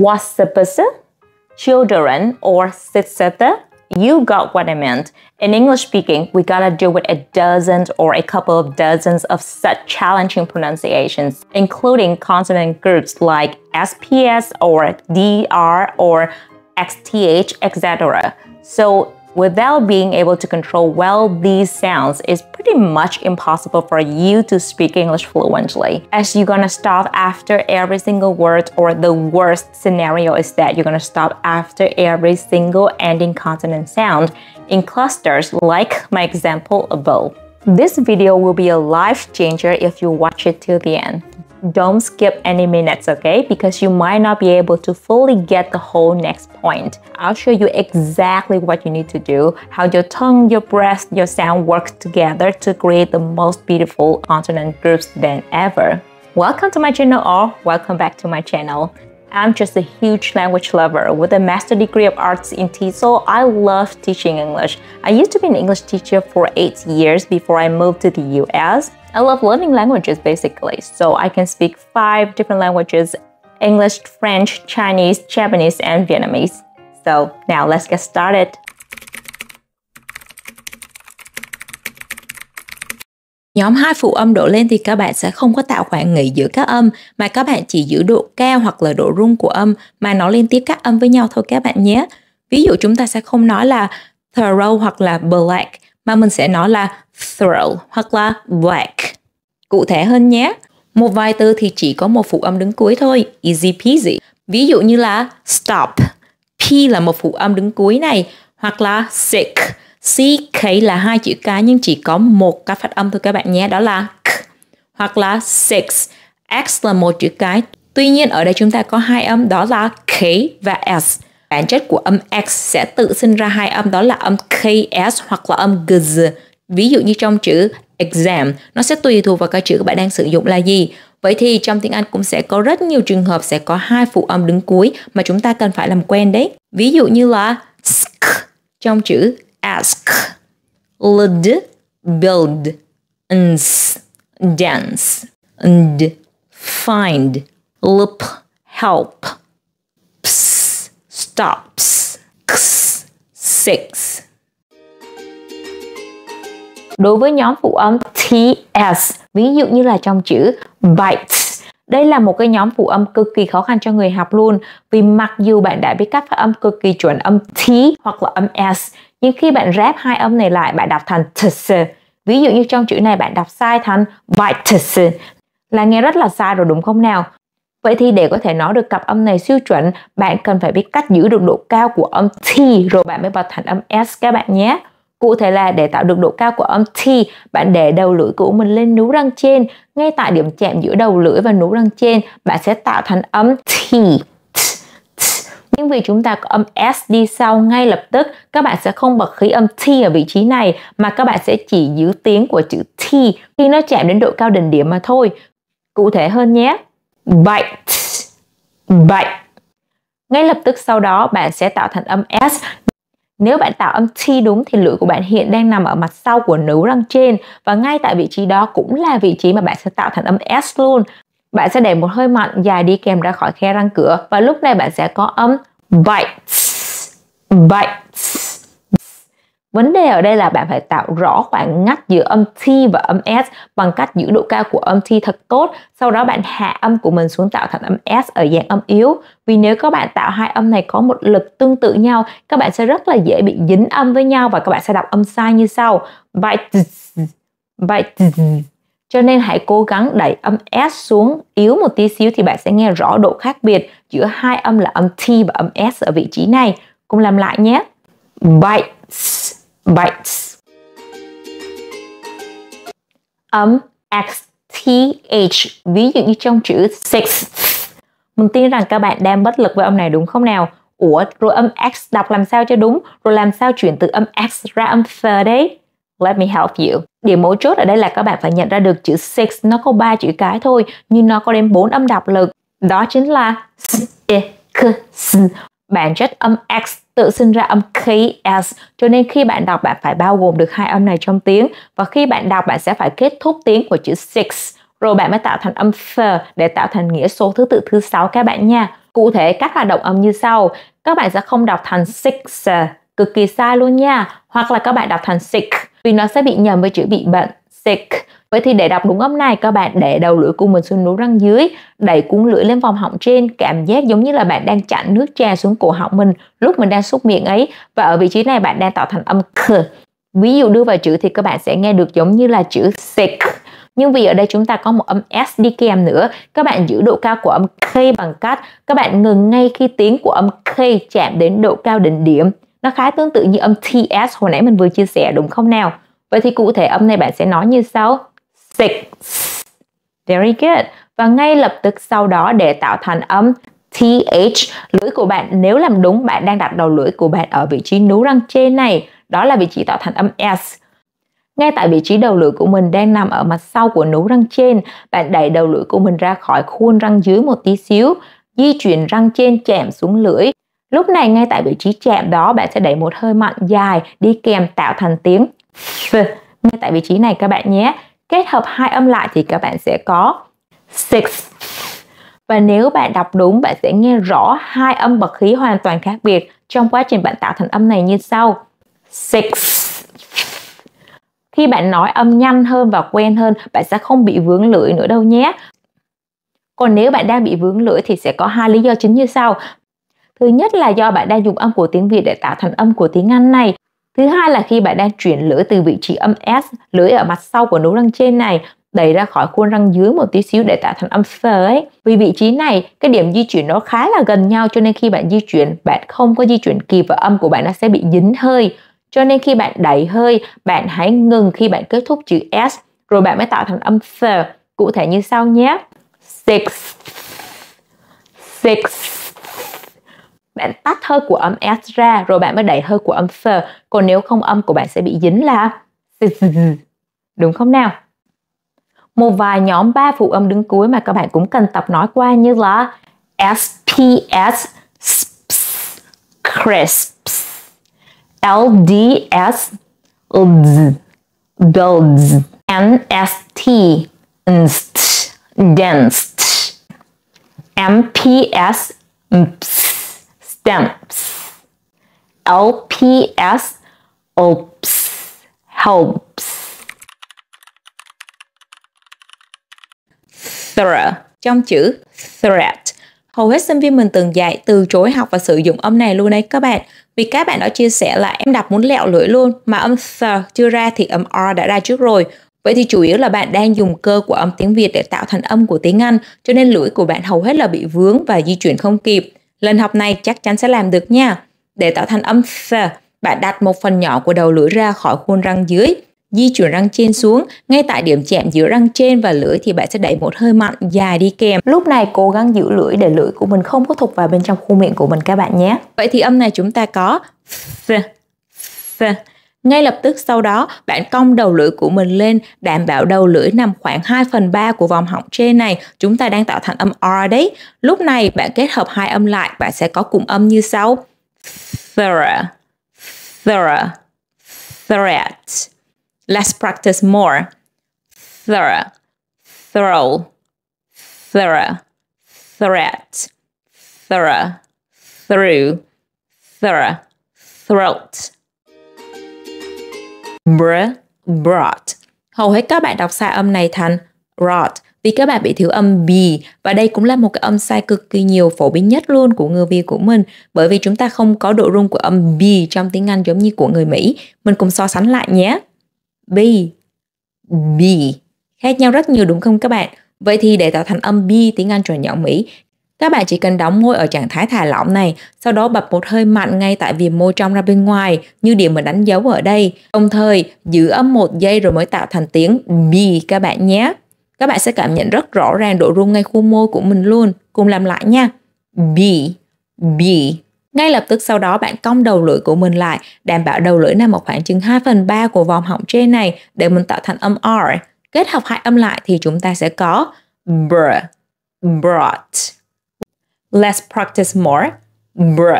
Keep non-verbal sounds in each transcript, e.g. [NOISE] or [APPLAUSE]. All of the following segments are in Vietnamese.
wasserpisse, children, or sitzetter. You got what I meant. In English speaking, we gotta deal with a dozen or a couple of dozens of such challenging pronunciations, including consonant groups like SPS or DR or XTH, etc. So Without being able to control well these sounds, it's pretty much impossible for you to speak English fluently, as you're gonna stop after every single word, or the worst scenario is that you're gonna stop after every single ending consonant sound in clusters, like my example above. This video will be a life changer if you watch it till the end don't skip any minutes, okay? Because you might not be able to fully get the whole next point. I'll show you exactly what you need to do, how your tongue, your breath, your sound work together to create the most beautiful consonant groups than ever. Welcome to my channel or welcome back to my channel. I'm just a huge language lover. With a master degree of arts in TESOL, I love teaching English. I used to be an English teacher for 8 years before I moved to the US. I love learning languages basically, so I can speak five different languages English, French, Chinese, Japanese, and Vietnamese. So now let's get started. Nhóm hai phụ âm độ lên thì các bạn sẽ không có tạo khoảng nghỉ giữa các âm mà các bạn chỉ giữ độ cao hoặc là độ rung của âm mà nó liên tiếp các âm với nhau thôi các bạn nhé. Ví dụ chúng ta sẽ không nói là throw hoặc là black mà mình sẽ nói là throw hoặc là black. Cụ thể hơn nhé, một vài từ thì chỉ có một phụ âm đứng cuối thôi, easy peasy. Ví dụ như là stop, P là một phụ âm đứng cuối này, hoặc là sick, CK là hai chữ cái nhưng chỉ có một cái phát âm thôi các bạn nhé, đó là k. Hoặc là six, X là một chữ cái. Tuy nhiên ở đây chúng ta có hai âm đó là K và S. Bản chất của âm X sẽ tự sinh ra hai âm đó là âm KS hoặc là âm GZ. Ví dụ như trong chữ exam, nó sẽ tùy thuộc vào cái chữ các bạn đang sử dụng là gì. Vậy thì trong tiếng Anh cũng sẽ có rất nhiều trường hợp sẽ có hai phụ âm đứng cuối mà chúng ta cần phải làm quen đấy. Ví dụ như là sk trong chữ ask, lid, build, ins, dance, and find, lip, help, ps, stops, x, six. Đối với nhóm phụ âm TS, ví dụ như là trong chữ bite, đây là một cái nhóm phụ âm cực kỳ khó khăn cho người học luôn vì mặc dù bạn đã biết cách phát âm cực kỳ chuẩn âm T hoặc là âm S nhưng khi bạn ráp hai âm này lại bạn đọc thành TS. Ví dụ như trong chữ này bạn đọc sai thành vitus là nghe rất là sai rồi đúng không nào? Vậy thì để có thể nói được cặp âm này siêu chuẩn, bạn cần phải biết cách giữ được độ cao của âm T rồi bạn mới bật thành âm S các bạn nhé. Cụ thể là để tạo được độ cao của âm T, bạn để đầu lưỡi của mình lên nú răng trên. Ngay tại điểm chạm giữa đầu lưỡi và nú răng trên, bạn sẽ tạo thành âm T. Nhưng vì chúng ta có âm S đi sau ngay lập tức, các bạn sẽ không bật khí âm T ở vị trí này mà các bạn sẽ chỉ giữ tiếng của chữ T khi nó chạm đến độ cao đỉnh điểm mà thôi. Cụ thể hơn nhé. Bite. Bite. Ngay lập tức sau đó bạn sẽ tạo thành âm S nếu bạn tạo âm T đúng thì lưỡi của bạn hiện đang nằm ở mặt sau của nướu răng trên và ngay tại vị trí đó cũng là vị trí mà bạn sẽ tạo thành âm S luôn. Bạn sẽ để một hơi mặn dài đi kèm ra khỏi khe răng cửa và lúc này bạn sẽ có âm bites, bites Vấn đề ở đây là bạn phải tạo rõ khoảng ngắt giữa âm T và âm S bằng cách giữ độ cao của âm T thật tốt, sau đó bạn hạ âm của mình xuống tạo thành âm S ở dạng âm yếu. Vì nếu các bạn tạo hai âm này có một lực tương tự nhau, các bạn sẽ rất là dễ bị dính âm với nhau và các bạn sẽ đọc âm sai như sau. Vậy vậy cho nên hãy cố gắng đẩy âm S xuống yếu một tí xíu thì bạn sẽ nghe rõ độ khác biệt giữa hai âm là âm T và âm S ở vị trí này. Cùng làm lại nhé. Bites bites. âm x th ví dụ như trong chữ six mình tin rằng các bạn đang bất lực với âm này đúng không nào ủa rồi âm x đọc làm sao cho đúng rồi làm sao chuyển từ âm x ra âm f đấy let me help you điểm mấu chốt ở đây là các bạn phải nhận ra được chữ six nó có ba chữ cái thôi nhưng nó có đến bốn âm đọc lực đó chính là s, e, bản chất âm x tự sinh ra âm khí s cho nên khi bạn đọc bạn phải bao gồm được hai âm này trong tiếng và khi bạn đọc bạn sẽ phải kết thúc tiếng của chữ six rồi bạn mới tạo thành âm f để tạo thành nghĩa số thứ tự thứ sáu các bạn nha cụ thể các hoạt động âm như sau các bạn sẽ không đọc thành six cực kỳ sai luôn nha hoặc là các bạn đọc thành sick vì nó sẽ bị nhầm với chữ bị bệnh sick Vậy thì để đọc đúng âm này các bạn để đầu lưỡi của mình xuống nút răng dưới, đẩy cuốn lưỡi lên vòng họng trên, cảm giác giống như là bạn đang chặn nước trà xuống cổ họng mình lúc mình đang xúc miệng ấy và ở vị trí này bạn đang tạo thành âm k. Ví dụ đưa vào chữ thì các bạn sẽ nghe được giống như là chữ sick. Nhưng vì ở đây chúng ta có một âm S đi kèm nữa, các bạn giữ độ cao của âm K bằng cách các bạn ngừng ngay khi tiếng của âm K chạm đến độ cao đỉnh điểm. Nó khá tương tự như âm TS hồi nãy mình vừa chia sẻ đúng không nào? Vậy thì cụ thể âm này bạn sẽ nói như sau six. Very good. Và ngay lập tức sau đó để tạo thành âm TH, lưỡi của bạn nếu làm đúng bạn đang đặt đầu lưỡi của bạn ở vị trí nú răng trên này, đó là vị trí tạo thành âm S. Ngay tại vị trí đầu lưỡi của mình đang nằm ở mặt sau của nú răng trên, bạn đẩy đầu lưỡi của mình ra khỏi khuôn răng dưới một tí xíu, di chuyển răng trên chạm xuống lưỡi. Lúc này ngay tại vị trí chạm đó bạn sẽ đẩy một hơi mạnh dài đi kèm tạo thành tiếng F. Ngay tại vị trí này các bạn nhé kết hợp hai âm lại thì các bạn sẽ có six và nếu bạn đọc đúng bạn sẽ nghe rõ hai âm bậc khí hoàn toàn khác biệt trong quá trình bạn tạo thành âm này như sau six khi bạn nói âm nhanh hơn và quen hơn bạn sẽ không bị vướng lưỡi nữa đâu nhé còn nếu bạn đang bị vướng lưỡi thì sẽ có hai lý do chính như sau thứ nhất là do bạn đang dùng âm của tiếng việt để tạo thành âm của tiếng anh này Thứ hai là khi bạn đang chuyển lưỡi từ vị trí âm S, lưỡi ở mặt sau của nố răng trên này đẩy ra khỏi khuôn răng dưới một tí xíu để tạo thành âm phơ ấy. Vì vị trí này, cái điểm di chuyển nó khá là gần nhau cho nên khi bạn di chuyển, bạn không có di chuyển kịp và âm của bạn nó sẽ bị dính hơi. Cho nên khi bạn đẩy hơi, bạn hãy ngừng khi bạn kết thúc chữ S, rồi bạn mới tạo thành âm phơ. Cụ thể như sau nhé. Six. Six bạn tắt hơi của âm s ra rồi bạn mới đẩy hơi của âm s còn nếu không âm của bạn sẽ bị dính là [LAUGHS] đúng không nào một vài nhóm ba phụ âm đứng cuối mà các bạn cũng cần tập nói qua như là SPS, sps, crisps, LDS, LDS, builds, NST, inst, denst, MPS, mps, stamps lps ops helps thorough trong chữ threat hầu hết sinh viên mình từng dạy từ chối học và sử dụng âm này luôn đấy các bạn vì các bạn đã chia sẻ là em đọc muốn lẹo lưỡi luôn mà âm th chưa ra thì âm r đã ra trước rồi Vậy thì chủ yếu là bạn đang dùng cơ của âm tiếng Việt để tạo thành âm của tiếng Anh, cho nên lưỡi của bạn hầu hết là bị vướng và di chuyển không kịp. Lần học này chắc chắn sẽ làm được nha. Để tạo thành âm f, bạn đặt một phần nhỏ của đầu lưỡi ra khỏi khuôn răng dưới, di chuyển răng trên xuống, ngay tại điểm chạm giữa răng trên và lưỡi thì bạn sẽ đẩy một hơi mạnh dài đi kèm. Lúc này cố gắng giữ lưỡi để lưỡi của mình không có thục vào bên trong khu miệng của mình các bạn nhé. Vậy thì âm này chúng ta có f, f, ngay lập tức sau đó, bạn cong đầu lưỡi của mình lên, đảm bảo đầu lưỡi nằm khoảng 2 phần 3 của vòng họng trên này, chúng ta đang tạo thành âm R đấy. Lúc này, bạn kết hợp hai âm lại, bạn sẽ có cụm âm như sau. Thorough, thorough, threat. Let's practice more. Thorough, thorough, thorough, threat, thorough, through, thorough, throat br, brought. Hầu hết các bạn đọc sai âm này thành brought vì các bạn bị thiếu âm b và đây cũng là một cái âm sai cực kỳ nhiều phổ biến nhất luôn của người Việt của mình bởi vì chúng ta không có độ rung của âm b trong tiếng Anh giống như của người Mỹ. Mình cùng so sánh lại nhé. B, B. Khác nhau rất nhiều đúng không các bạn? Vậy thì để tạo thành âm B tiếng Anh chuẩn nhỏ Mỹ các bạn chỉ cần đóng môi ở trạng thái thả lỏng này, sau đó bật một hơi mạnh ngay tại viền môi trong ra bên ngoài như điểm mình đánh dấu ở đây. Đồng thời giữ âm một giây rồi mới tạo thành tiếng bi các bạn nhé. Các bạn sẽ cảm nhận rất rõ ràng độ rung ngay khu môi của mình luôn. Cùng làm lại nha. bì bì Ngay lập tức sau đó bạn cong đầu lưỡi của mình lại, đảm bảo đầu lưỡi nằm ở khoảng chừng 2 phần 3 của vòng họng trên này để mình tạo thành âm R. Kết hợp hai âm lại thì chúng ta sẽ có br, brought, Let's practice more. Br,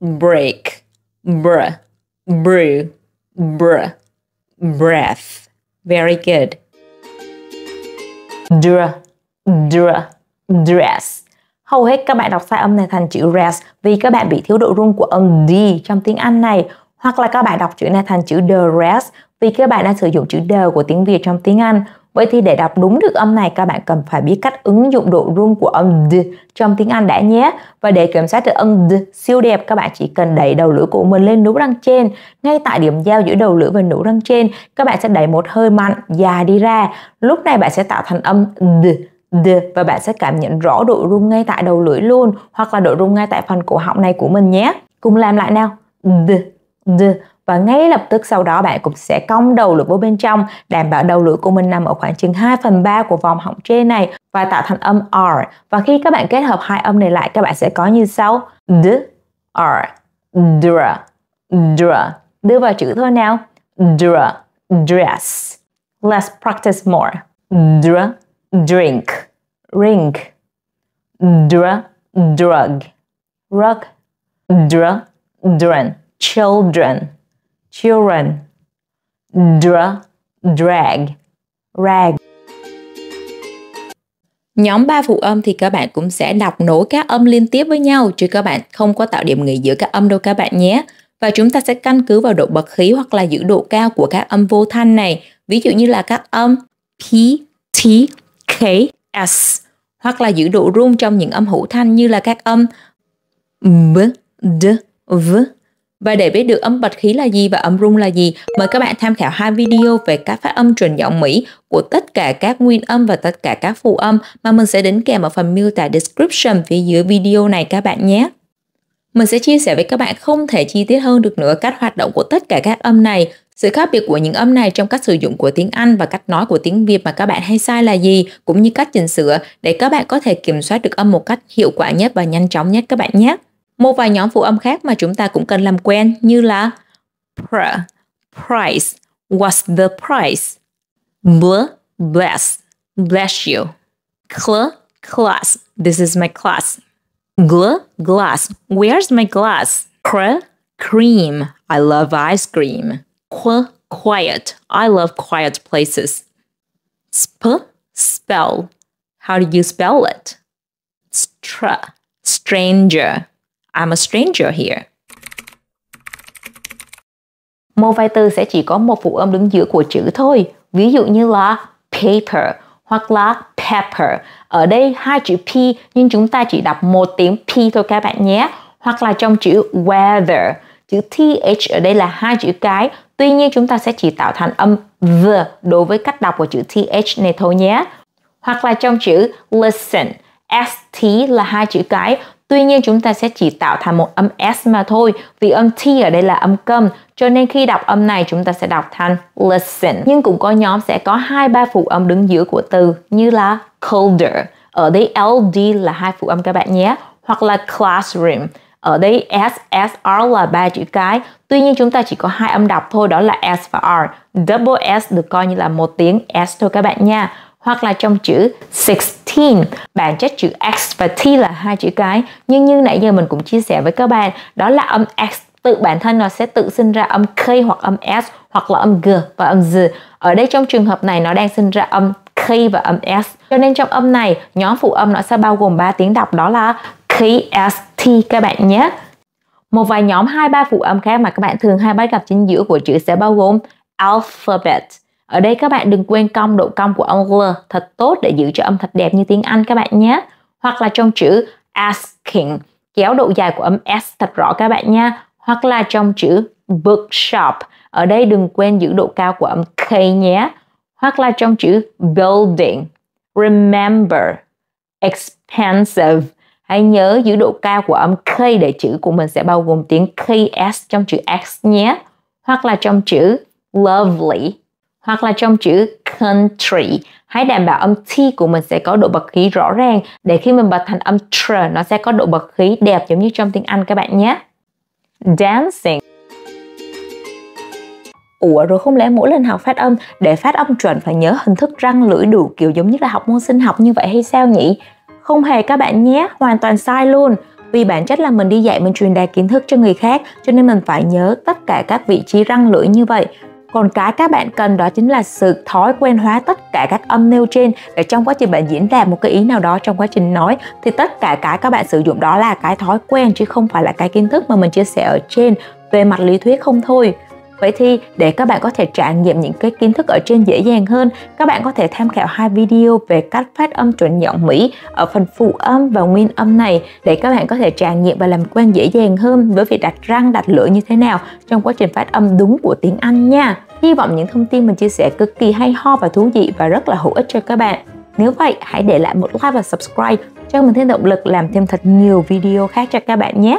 break, br, brew, br, breath. Very good. Dr, dr, dress. Hầu hết các bạn đọc sai âm này thành chữ dress vì các bạn bị thiếu độ rung của âm D trong tiếng Anh này hoặc là các bạn đọc chữ này thành chữ dress vì các bạn đã sử dụng chữ d của tiếng Việt trong tiếng Anh Vậy thì để đọc đúng được âm này các bạn cần phải biết cách ứng dụng độ rung của âm d trong tiếng Anh đã nhé. Và để kiểm soát được âm d siêu đẹp các bạn chỉ cần đẩy đầu lưỡi của mình lên nú răng trên. Ngay tại điểm giao giữa đầu lưỡi và nú răng trên các bạn sẽ đẩy một hơi mạnh dài đi ra. Lúc này bạn sẽ tạo thành âm d d và bạn sẽ cảm nhận rõ độ rung ngay tại đầu lưỡi luôn hoặc là độ rung ngay tại phần cổ họng này của mình nhé. Cùng làm lại nào. d d và ngay lập tức sau đó bạn cũng sẽ cong đầu lưỡi vào bên trong đảm bảo đầu lưỡi của mình nằm ở khoảng chừng 2 phần 3 của vòng họng trên này và tạo thành âm R và khi các bạn kết hợp hai âm này lại các bạn sẽ có như sau d r dr dr đưa vào chữ thôi nào dr dress let's practice more dr drink rink dr drug rug dr drunk children children. Dr, drag, rag. Nhóm ba phụ âm thì các bạn cũng sẽ đọc nối các âm liên tiếp với nhau chứ các bạn không có tạo điểm nghỉ giữa các âm đâu các bạn nhé. Và chúng ta sẽ căn cứ vào độ bậc khí hoặc là giữ độ cao của các âm vô thanh này. Ví dụ như là các âm P, T, K, S hoặc là giữ độ rung trong những âm hữu thanh như là các âm B, D, V, và để biết được âm bật khí là gì và âm rung là gì, mời các bạn tham khảo hai video về các phát âm chuẩn giọng Mỹ của tất cả các nguyên âm và tất cả các phụ âm mà mình sẽ đính kèm ở phần miêu tả description phía dưới video này các bạn nhé. Mình sẽ chia sẻ với các bạn không thể chi tiết hơn được nữa cách hoạt động của tất cả các âm này, sự khác biệt của những âm này trong cách sử dụng của tiếng Anh và cách nói của tiếng Việt mà các bạn hay sai là gì, cũng như cách chỉnh sửa để các bạn có thể kiểm soát được âm một cách hiệu quả nhất và nhanh chóng nhất các bạn nhé. Một vài nhóm phụ âm khác mà chúng ta cũng cần làm quen như là pr, price, what's the price, bl, bless, bless you, cl, class, this is my class, gl, glass, where's my glass, cr, cream, I love ice cream, qu, quiet, I love quiet places, sp, spell, how do you spell it, str stranger, I'm a stranger here. Một vài từ sẽ chỉ có một phụ âm đứng giữa của chữ thôi. Ví dụ như là paper hoặc là pepper. Ở đây hai chữ P nhưng chúng ta chỉ đọc một tiếng P thôi các bạn nhé. Hoặc là trong chữ weather. Chữ TH ở đây là hai chữ cái. Tuy nhiên chúng ta sẽ chỉ tạo thành âm V đối với cách đọc của chữ TH này thôi nhé. Hoặc là trong chữ listen. ST là hai chữ cái. Tuy nhiên chúng ta sẽ chỉ tạo thành một âm S mà thôi vì âm T ở đây là âm câm cho nên khi đọc âm này chúng ta sẽ đọc thành listen. Nhưng cũng có nhóm sẽ có hai ba phụ âm đứng giữa của từ như là colder. Ở đây LD là hai phụ âm các bạn nhé. Hoặc là classroom. Ở đây S, S, R là ba chữ cái. Tuy nhiên chúng ta chỉ có hai âm đọc thôi đó là S và R. Double S được coi như là một tiếng S thôi các bạn nha hoặc là trong chữ 16. Bản chất chữ X và T là hai chữ cái. Nhưng như nãy giờ mình cũng chia sẻ với các bạn, đó là âm X tự bản thân nó sẽ tự sinh ra âm K hoặc âm S hoặc là âm G và âm Z. Ở đây trong trường hợp này nó đang sinh ra âm K và âm S. Cho nên trong âm này, nhóm phụ âm nó sẽ bao gồm 3 tiếng đọc đó là K, S, T các bạn nhé. Một vài nhóm hai ba phụ âm khác mà các bạn thường hay bắt gặp chính giữa của chữ sẽ bao gồm alphabet, ở đây các bạn đừng quên cong độ cong của âm l thật tốt để giữ cho âm thật đẹp như tiếng Anh các bạn nhé. Hoặc là trong chữ asking, kéo độ dài của âm S thật rõ các bạn nhé Hoặc là trong chữ bookshop, ở đây đừng quên giữ độ cao của âm K nhé. Hoặc là trong chữ building, remember, expensive. Hãy nhớ giữ độ cao của âm K để chữ của mình sẽ bao gồm tiếng KS trong chữ X nhé. Hoặc là trong chữ lovely, hoặc là trong chữ country, hãy đảm bảo âm T của mình sẽ có độ bật khí rõ ràng để khi mình bật thành âm tr nó sẽ có độ bật khí đẹp giống như trong tiếng Anh các bạn nhé. Dancing Ủa rồi không lẽ mỗi lần học phát âm để phát âm chuẩn phải nhớ hình thức răng lưỡi đủ kiểu giống như là học môn sinh học như vậy hay sao nhỉ? Không hề các bạn nhé, hoàn toàn sai luôn. Vì bản chất là mình đi dạy mình truyền đạt kiến thức cho người khác cho nên mình phải nhớ tất cả các vị trí răng lưỡi như vậy còn cái các bạn cần đó chính là sự thói quen hóa tất cả các âm nêu trên để trong quá trình bạn diễn đạt một cái ý nào đó trong quá trình nói thì tất cả cái các bạn sử dụng đó là cái thói quen chứ không phải là cái kiến thức mà mình chia sẻ ở trên về mặt lý thuyết không thôi Vậy thì để các bạn có thể trải nghiệm những cái kiến thức ở trên dễ dàng hơn, các bạn có thể tham khảo hai video về cách phát âm chuẩn giọng Mỹ ở phần phụ âm và nguyên âm này để các bạn có thể trải nghiệm và làm quen dễ dàng hơn với việc đặt răng, đặt lưỡi như thế nào trong quá trình phát âm đúng của tiếng Anh nha. Hy vọng những thông tin mình chia sẻ cực kỳ hay ho và thú vị và rất là hữu ích cho các bạn. Nếu vậy, hãy để lại một like và subscribe cho mình thêm động lực làm thêm thật nhiều video khác cho các bạn nhé.